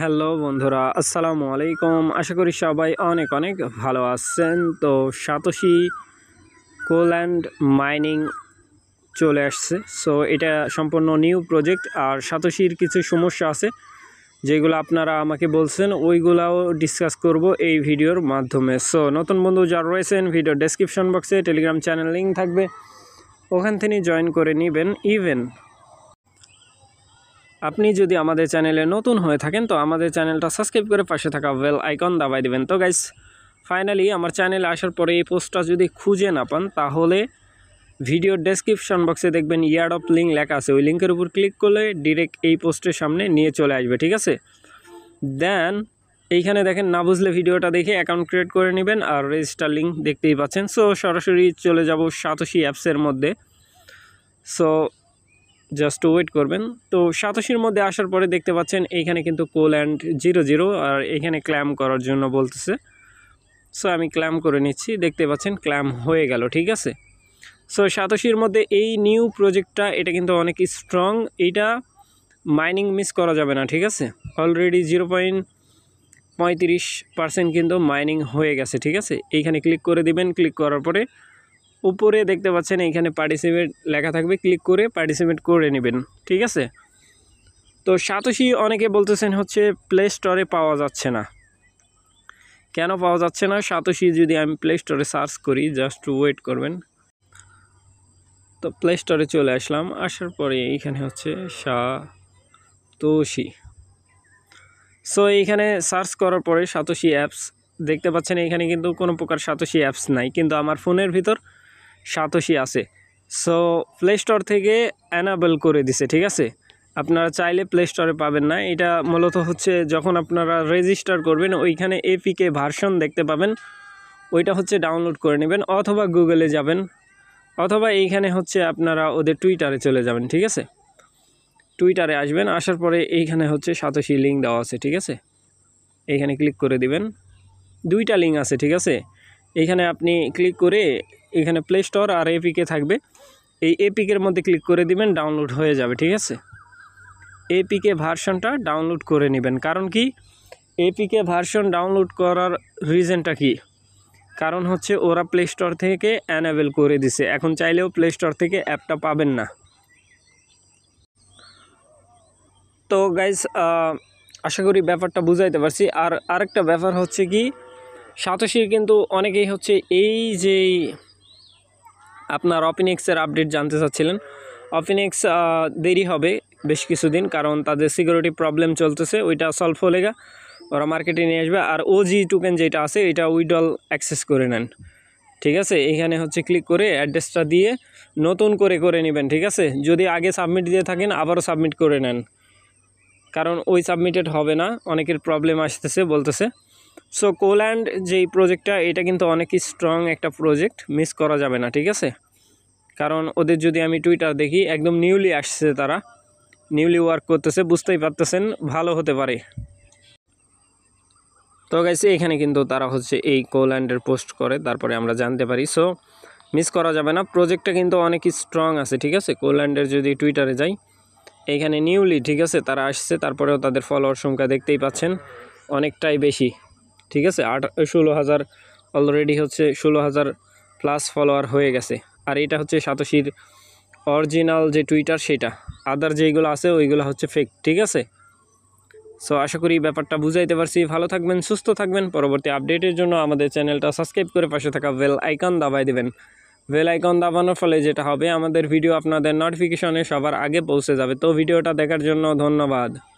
hello বন্ধুরা আসসালামু আলাইকুম আশা করি সবাই অনেক অনেক ভালো আছেন তো সাতোশি কোল অ্যান্ড মাইনিং চলে আসছে সো এটা সম্পূর্ণ নিউ প্রজেক্ট আর সাতোশির কিছু সমস্যা আছে যেগুলো আপনারা আমাকে বলছেন ওইগুলাও ডিসকাস করব এই ভিডিওর মাধ্যমে সো নতুন বন্ধু যারা রয়েছেন ভিডিও ডেসক্রিপশন বক্সে টেলিগ্রাম চ্যানেল লিঙ্ক থাকবে ওখান থেকে জয়েন করে নেবেন ইভেন আপনি যদি আমাদের চ্যানেলে নতুন হয়ে থাকেন তো আমাদের চ্যানেলটা সাবস্ক্রাইব করে পাশে থাকা বেল আইকন দাবাই দেবেন তো গাইস ফাইনালি আমার চ্যানেলে আসার পরে এই পোস্টটা যদি খুঁজে না পান তাহলে ভিডিও ডেসক্রিপশন বক্সে দেখবেন ইয়ার্ড অফ লিঙ্ক লেখা আছে ওই লিঙ্কের উপর ক্লিক করলে ডিরেক্ট এই পোস্টের সামনে নিয়ে চলে আসবে ঠিক আছে দেন এইখানে দেখেন না বুঝলে ভিডিওটা দেখে অ্যাকাউন্ট ক্রিয়েট করে নেবেন আর রেজিস্টার লিঙ্ক দেখতেই পাচ্ছেন সো সরাসরি চলে যাব সাতশি অ্যাপসের মধ্যে সো জাস্ট ওয়েট করবেন তো সাতাশির মধ্যে আসার পরে দেখতে পাচ্ছেন এইখানে কিন্তু কোল অ্যান্ড জিরো জিরো আর এখানে ক্ল্যাম করার জন্য বলতেছে সো আমি ক্ল্যাম করে নিচ্ছি দেখতে পাচ্ছেন ক্ল্যাম হয়ে গেল ঠিক আছে সো সাতাশির মধ্যে এই নিউ প্রজেক্টটা এটা কিন্তু অনেক স্ট্রং এটা মাইনিং মিস করা যাবে না ঠিক আছে অলরেডি জিরো পয়েন্ট পঁয়ত্রিশ পার্সেন্ট কিন্তু মাইনিং হয়ে গেছে ঠিক আছে এইখানে ক্লিক করে দিবেন ক্লিক করার পরে উপরে দেখতে পাচ্ছেন এখানে পার্টিসিপেট লেখা থাকবে ক্লিক করে পার্টিসিপেট করে নেবেন ঠিক আছে তো সাতোশি অনেকে বলতেছেন হচ্ছে প্লে স্টোরে পাওয়া যাচ্ছে না কেন পাওয়া যাচ্ছে না সাতোশি যদি আমি প্লে স্টোরে সার্চ করি জাস্ট ওয়েট করবেন তো প্লে স্টোরে চলে আসলাম আসার পরে এইখানে হচ্ছে সাতোশি সো এইখানে সার্চ করার পরে সাতোশি অ্যাপস দেখতে পাচ্ছেন এখানে কিন্তু কোনো প্রকার সাতোশি অ্যাপস নাই কিন্তু আমার ফোনের ভিতর সাতোশি আছে সো প্লে স্টোর থেকে অ্যানাবেল করে দিছে ঠিক আছে আপনারা চাইলে প্লে স্টোরে পাবেন না এটা মূলত হচ্ছে যখন আপনারা রেজিস্টার করবেন ওইখানে এপিকে ভার্সন দেখতে পাবেন ওইটা হচ্ছে ডাউনলোড করে নেবেন অথবা গুগলে যাবেন অথবা এইখানে হচ্ছে আপনারা ওদের টুইটারে চলে যাবেন ঠিক আছে টুইটারে আসবেন আসার পরে এইখানে হচ্ছে সাতোশি লিঙ্ক দেওয়া আছে ঠিক আছে এইখানে ক্লিক করে দিবেন দুইটা লিঙ্ক আছে ঠিক আছে এখানে আপনি ক্লিক করে এখানে প্লে স্টোর আর এপিকে থাকবে এই এপিকের মধ্যে ক্লিক করে দিবেন ডাউনলোড হয়ে যাবে ঠিক আছে এপিকে ভার্সনটা ডাউনলোড করে নেবেন কারণ কি এপিকে ভার্সন ডাউনলোড করার রিজনটা কি কারণ হচ্ছে ওরা প্লে স্টোর থেকে অ্যানাবেল করে দিছে এখন চাইলেও প্লে স্টোর থেকে অ্যাপটা পাবেন না তো গাইজ আশা করি ব্যাপারটা বুঝাইতে পারছি আর আরেকটা ব্যাপার হচ্ছে কি সাতোশীর কিন্তু অনেকেই হচ্ছে এই যে আপনার অপিনেক্সের আপডেট জানতে চাচ্ছিলেন অপিনেক্স দেরি হবে বেশ কিছুদিন কারণ তাদের সিকিউরিটি প্রবলেম চলতেছে ওইটা সলভ হলে গা ওরা মার্কেটে নিয়ে আসবে আর ও জি টোকেন যেটা আছে এটা উইডল অ্যাক্সেস করে নেন ঠিক আছে এখানে হচ্ছে ক্লিক করে অ্যাড্রেসটা দিয়ে নতুন করে করে নেবেন ঠিক আছে যদি আগে সাবমিট দিয়ে থাকেন আবারও সাবমিট করে নেন কারণ ওই সাবমিটেড হবে না অনেকের প্রবলেম আসতেছে বলতেছে সো কোল্যান্ড যেই প্রজেক্টটা এটা কিন্তু অনেক স্ট্রং একটা প্রজেক্ট মিস করা যাবে না ঠিক আছে কারণ ওদের যদি আমি টুইটার দেখি একদম নিউলি আসছে তারা নিউলি ওয়ার্ক করতেছে বুঝতেই পারতেছেন ভালো হতে পারে তো গাইছে এখানে কিন্তু তারা হচ্ছে এই কোল্যান্ডের পোস্ট করে তারপরে আমরা জানতে পারি সো মিস করা যাবে না প্রজেক্টটা কিন্তু অনেক স্ট্রং আছে ঠিক আছে কোল্যান্ডের যদি টুইটারে যাই এখানে নিউলি ঠিক আছে তারা আসছে তারপরেও তাদের ফলোয়ার সংখ্যা দেখতেই পাচ্ছেন অনেকটাই বেশি ঠিক আছে আট ষোলো হাজার অলরেডি হচ্ছে ষোলো হাজার প্লাস ফলোয়ার হয়ে গেছে আর এটা হচ্ছে সাতোশির অরিজিনাল যে টুইটার সেটা আদার যেইগুলো আছে ওইগুলো হচ্ছে ফেক ঠিক আছে সো আশা করি ব্যাপারটা বুঝাইতে পারছি ভালো থাকবেন সুস্থ থাকবেন পরবর্তী আপডেটের জন্য আমাদের চ্যানেলটা সাবস্ক্রাইব করে পাশে থাকা বেল আইকন দাবাই দেবেন বেল আইকন দাবানোর ফলে যেটা হবে আমাদের ভিডিও আপনাদের নোটিফিকেশনে সবার আগে পৌঁছে যাবে তো ভিডিওটা দেখার জন্য ধন্যবাদ